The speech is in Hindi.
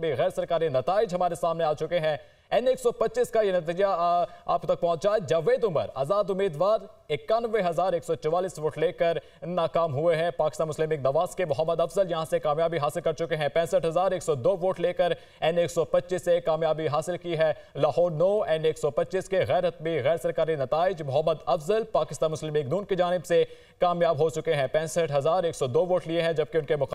में गैर सरकारी नतज हमारे सामने आ चुके हैं एन एक सौ पच्चीस का यह नतीजा आप तक पहुंचा जावेद उमर आजाद उम्मीदवार इक्यानवे हजार एक सौ चौवालीस वोट लेकर नाकाम हुए हैं पाकिस्तान मुस्लिम नवाज के मोहम्मद अफजल यहां से कामयाबी हासिल कर चुके हैं पैंसठ हजार एक सौ दो वोट लेकर एन एक सौ पच्चीस से कामयाबी हासिल की है लाहौर नो एन एक सौ पच्चीस के गैर हतमी गैर सरकारी नतज मोहम्मद अफजल पाकिस्तान मुस्लिम लीग नून की जानब से कामयाब हो चुके हैं पैंसठ हजार एक सौ दो वोट लिए हैं जबकि उनके